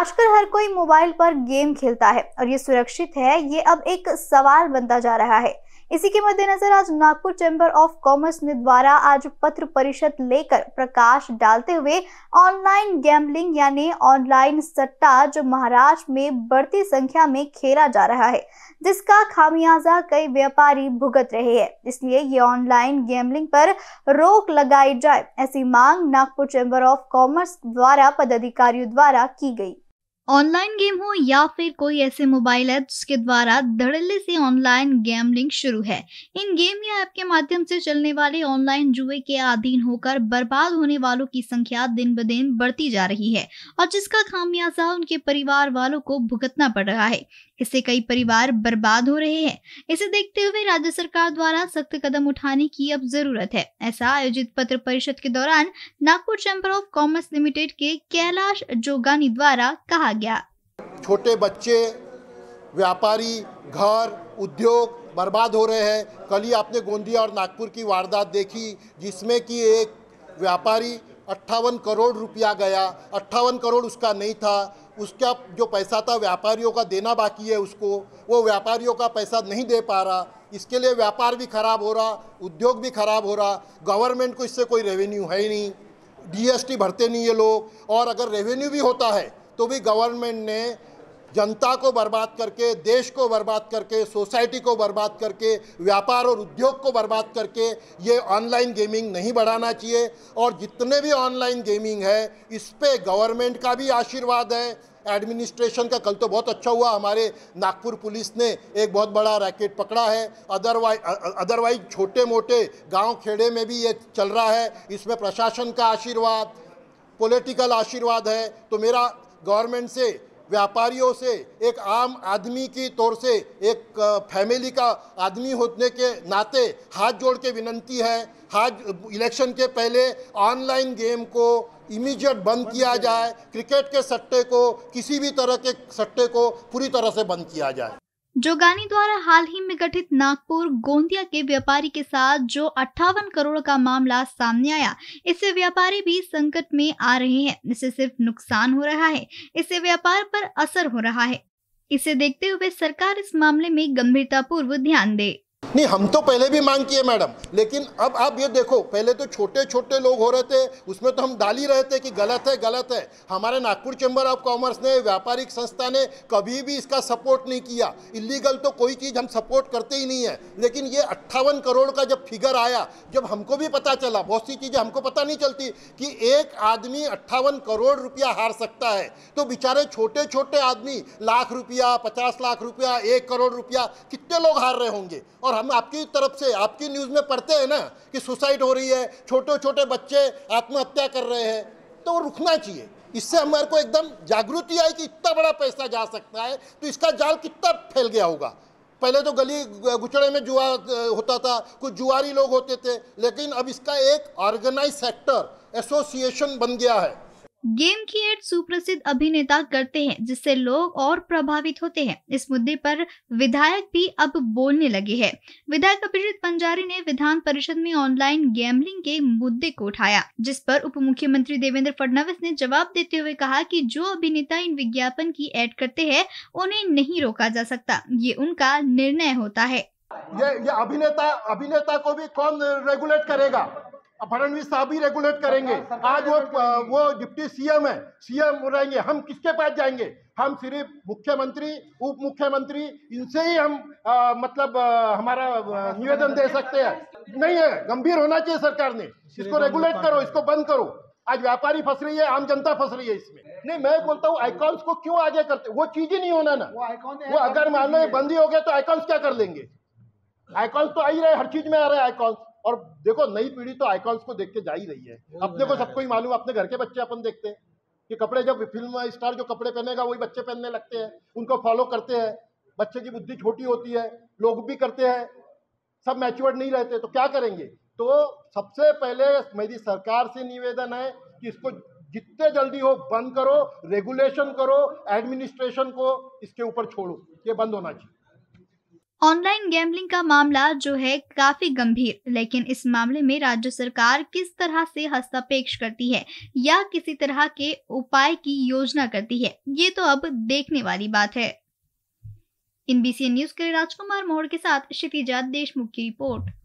आजकल हर कोई मोबाइल पर गेम खेलता है और ये सुरक्षित है ये अब एक सवाल बनता जा रहा है इसी के मद्देनजर आज नागपुर चैम्बर ऑफ कॉमर्स ने द्वारा आज पत्र परिषद लेकर प्रकाश डालते हुए ऑनलाइन गैम्बलिंग यानी ऑनलाइन सट्टा जो महाराष्ट्र में बढ़ती संख्या में खेला जा रहा है जिसका खामियाजा कई व्यापारी भुगत रहे हैं इसलिए ये ऑनलाइन गैम्बलिंग पर रोक लगाई जाए ऐसी मांग नागपुर चैम्बर ऑफ कॉमर्स द्वारा पदाधिकारियों द्वारा की गई ऑनलाइन गेम हो या फिर कोई ऐसे मोबाइल ऐप जिसके द्वारा धड़ल्ले से ऑनलाइन गैमलिंग शुरू है इन गेम या ऐप के माध्यम से चलने वाले ऑनलाइन जुए के अधीन होकर बर्बाद होने वालों की संख्या दिन ब दिन बढ़ती जा रही है और जिसका खामियाजा उनके परिवार वालों को भुगतना पड़ रहा है इससे कई परिवार बर्बाद हो रहे हैं इसे देखते हुए राज्य सरकार द्वारा सख्त कदम उठाने की अब जरूरत है ऐसा आयोजित पत्र परिषद के दौरान Nagpur chamber of commerce limited के कैलाश जोगानी द्वारा कहा आ गया छोटे बच्चे व्यापारी घर उद्योग बर्बाद हो रहे हैं कल ही आपने गोंदिया और नागपुर की वारदात देखी जिसमें कि एक व्यापारी अट्ठावन करोड़ रुपया गया अट्ठावन करोड़ उसका नहीं था उसका जो पैसा था व्यापारियों का देना बाकी है उसको वो व्यापारियों का पैसा नहीं दे पा रहा इसके लिए व्यापार भी खराब हो रहा उद्योग भी खराब हो रहा गवर्नमेंट को इससे कोई रेवेन्यू है ही नहीं जीएसटी भरते नहीं ये लोग और अगर रेवेन्यू भी होता है तो भी गवर्नमेंट ने जनता को बर्बाद करके देश को बर्बाद करके सोसाइटी को बर्बाद करके व्यापार और उद्योग को बर्बाद करके ये ऑनलाइन गेमिंग नहीं बढ़ाना चाहिए और जितने भी ऑनलाइन गेमिंग है इस पर गवर्नमेंट का भी आशीर्वाद है एडमिनिस्ट्रेशन का कल तो बहुत अच्छा हुआ हमारे नागपुर पुलिस ने एक बहुत बड़ा रैकेट पकड़ा है अदरवाइज अदरवाइज छोटे मोटे गाँव खेड़े में भी ये चल रहा है इसमें प्रशासन का आशीर्वाद पॉलिटिकल आशीर्वाद है तो मेरा गवर्नमेंट से व्यापारियों से एक आम आदमी की तौर से एक फैमिली का आदमी होने के नाते हाथ जोड़ के विनंती है हाथ इलेक्शन के पहले ऑनलाइन गेम को इमीजिएट बंद किया जाए क्रिकेट के सट्टे को किसी भी तरह के सट्टे को पूरी तरह से बंद किया जाए जोगानी द्वारा हाल ही में गठित नागपुर गोंदिया के व्यापारी के साथ जो अट्ठावन करोड़ का मामला सामने आया इससे व्यापारी भी संकट में आ रहे हैं इससे सिर्फ नुकसान हो रहा है इससे व्यापार पर असर हो रहा है इसे देखते हुए सरकार इस मामले में गंभीरतापूर्वक ध्यान दे नहीं हम तो पहले भी मांग किए मैडम लेकिन अब आप ये देखो पहले तो छोटे छोटे लोग हो रहे थे उसमें तो हम डाल ही रहे थे कि गलत है गलत है हमारे नागपुर चैम्बर ऑफ कॉमर्स ने व्यापारिक संस्था ने कभी भी इसका सपोर्ट नहीं किया इलीगल तो कोई चीज़ हम सपोर्ट करते ही नहीं है लेकिन ये अट्ठावन करोड़ का जब फिगर आया जब हमको भी पता चला बहुत सी चीज़ें हमको पता नहीं चलती कि एक आदमी अट्ठावन करोड़ रुपया हार सकता है तो बेचारे छोटे छोटे आदमी लाख रुपया पचास लाख रुपया एक करोड़ रुपया कितने लोग हार रहे होंगे और और हम आपकी तरफ से आपकी न्यूज़ में पढ़ते हैं ना कि सुसाइड हो रही है छोटे छोटे बच्चे आत्महत्या कर रहे हैं तो रुकना चाहिए इससे हमारे को एकदम जागृति आई कि इतना बड़ा पैसा जा सकता है तो इसका जाल कितना फैल गया होगा पहले तो गली गुचड़े में जुआ होता था कुछ जुआरी लोग होते थे लेकिन अब इसका एक ऑर्गेनाइज सेक्टर एसोसिएशन बन गया है गेम की एड सुप्रसिद्ध अभिनेता करते हैं जिससे लोग और प्रभावित होते हैं इस मुद्दे पर विधायक भी अब बोलने लगे हैं विधायक अभिजीत पंजारी ने विधान परिषद में ऑनलाइन गैमलिंग के मुद्दे को उठाया जिस पर उप मुख्यमंत्री देवेंद्र फडणवीस ने जवाब देते हुए कहा कि जो अभिनेता इन विज्ञापन की एड करते हैं उन्हें नहीं रोका जा सकता ये उनका निर्णय होता है ये, ये अभिनेता अभिनेता को भी कौन रेगुलेट करेगा फडनवीस साहब ही रेगुलेट करेंगे आज वो वो डिप्टी सीएम है सीएम रहेंगे हम किसके पास जाएंगे हम सिर्फ मुख्यमंत्री उप मुख्यमंत्री इनसे ही हम आ, मतलब आ, हमारा निवेदन दे सकते हैं नहीं है गंभीर होना चाहिए सरकार ने इसको रेगुलेट करो इसको बंद करो आज व्यापारी फंस रही है आम जनता फंस रही है इसमें नहीं मैं बोलता हूँ आइकॉन्स को क्यों आगे करते वो चीज ही नहीं होना ना वो तो अगर मान लो बंदी हो गया तो आइकॉन्स क्या कर लेंगे आइकॉन्स तो आ ही रहे हर चीज में आ रहे हैं आइकॉन्स और देखो नई पीढ़ी तो आइकॉन्स को देख के जा ही रही है तो अपने को सबको ही मालूम अपने घर के बच्चे अपन देखते हैं कि कपड़े जब फिल्म स्टार जो कपड़े पहनेगा वही बच्चे पहनने लगते हैं उनको फॉलो करते हैं बच्चे की बुद्धि छोटी होती है लोग भी करते हैं सब मैच्योर्ड नहीं रहते तो क्या करेंगे तो सबसे पहले मेरी सरकार से निवेदन है कि इसको जितने जल्दी हो बंद करो रेगुलेशन करो एडमिनिस्ट्रेशन को इसके ऊपर छोड़ो ये बंद होना चाहिए ऑनलाइन गैम्बलिंग का मामला जो है काफी गंभीर लेकिन इस मामले में राज्य सरकार किस तरह से हस्तापेक्ष करती है या किसी तरह के उपाय की योजना करती है ये तो अब देखने वाली बात है इन बीसीएन न्यूज के लिए राजकुमार मोहड़ के साथ क्षितिजा देशमुख की रिपोर्ट